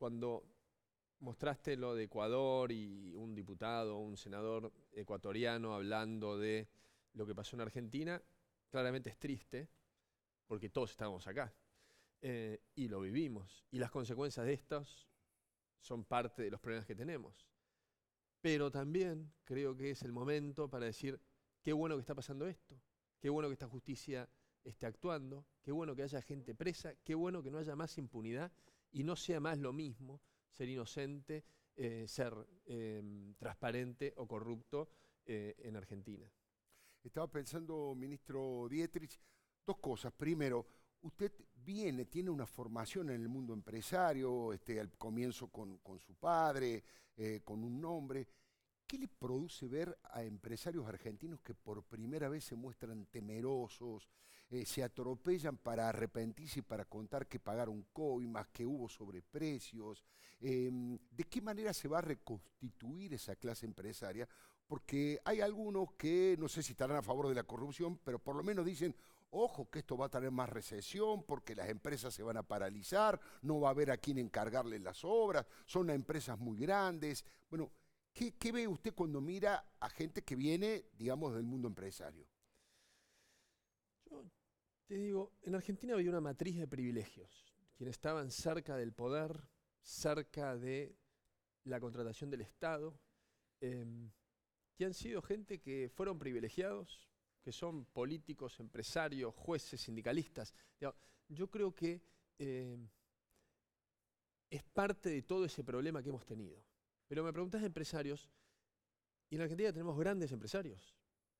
cuando mostraste lo de Ecuador y un diputado, un senador ecuatoriano hablando de lo que pasó en Argentina, claramente es triste, porque todos estábamos acá eh, y lo vivimos. Y las consecuencias de estas son parte de los problemas que tenemos. Pero también creo que es el momento para decir, qué bueno que está pasando esto, qué bueno que esta justicia esté actuando, qué bueno que haya gente presa, qué bueno que no haya más impunidad y no sea más lo mismo ser inocente, eh, ser em, transparente o corrupto eh, en Argentina. Estaba pensando, ministro Dietrich, dos cosas. Primero, usted viene, tiene una formación en el mundo empresario, este, al comienzo con su padre, eh, con un nombre. ¿Qué le produce ver a empresarios argentinos que por primera vez se muestran temerosos, eh, se atropellan para arrepentirse y para contar que pagaron más que hubo sobreprecios? Em, ¿De qué manera se va a reconstituir esa clase empresaria? Porque hay algunos que no sé si estarán a favor de la corrupción, pero por lo menos dicen, ojo que esto va a tener más recesión porque las empresas se van a paralizar, no va a haber a quién encargarle las obras, son empresas muy grandes. Bueno, ¿Qué, ve usted cuando mira a gente que viene, digamos, del mundo empresario? Yo te digo, en Argentina había una matriz de privilegios. Quienes estaban cerca del poder, cerca de la contratación del Estado, em, que han sido gente que fueron privilegiados, que son políticos, empresarios, jueces, sindicalistas. Yo creo que em, es parte de todo ese problema que hemos tenido. Pero me preguntas de empresarios, y en Argentina tenemos grandes empresarios.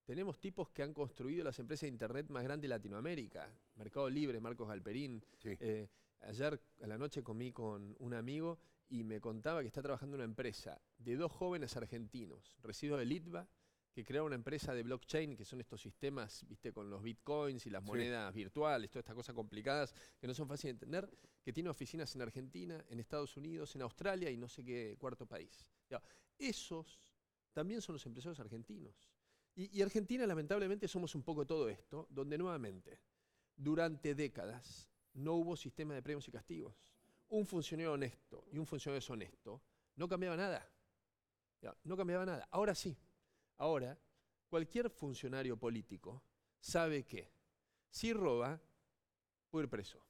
Tenemos tipos que han construido las empresas de Internet más grandes de Latinoamérica. Mercado Libre, Marcos Galperín. Eh, ayer a la noche comí con un amigo y me contaba que está trabajando una empresa de dos jóvenes argentinos, residuos de Litva, que crea una empresa de blockchain, que son estos sistemas, viste, con los bitcoins y las monedas virtuales, todas estas cosas complicadas que no son fáciles de entender, que tiene oficinas en Argentina, en Estados Unidos, en Australia y no sé qué cuarto país. esos también son los empresarios argentinos. Y, Argentina, lamentablemente, somos un poco todo esto, donde nuevamente, durante décadas, no hubo sistema de premios y castigos. Un funcionario honesto y un funcionario deshonesto no cambiaba nada. no cambiaba nada. Ahora sí, Ahora, cualquier funcionario político sabe que si roba, puede ir preso.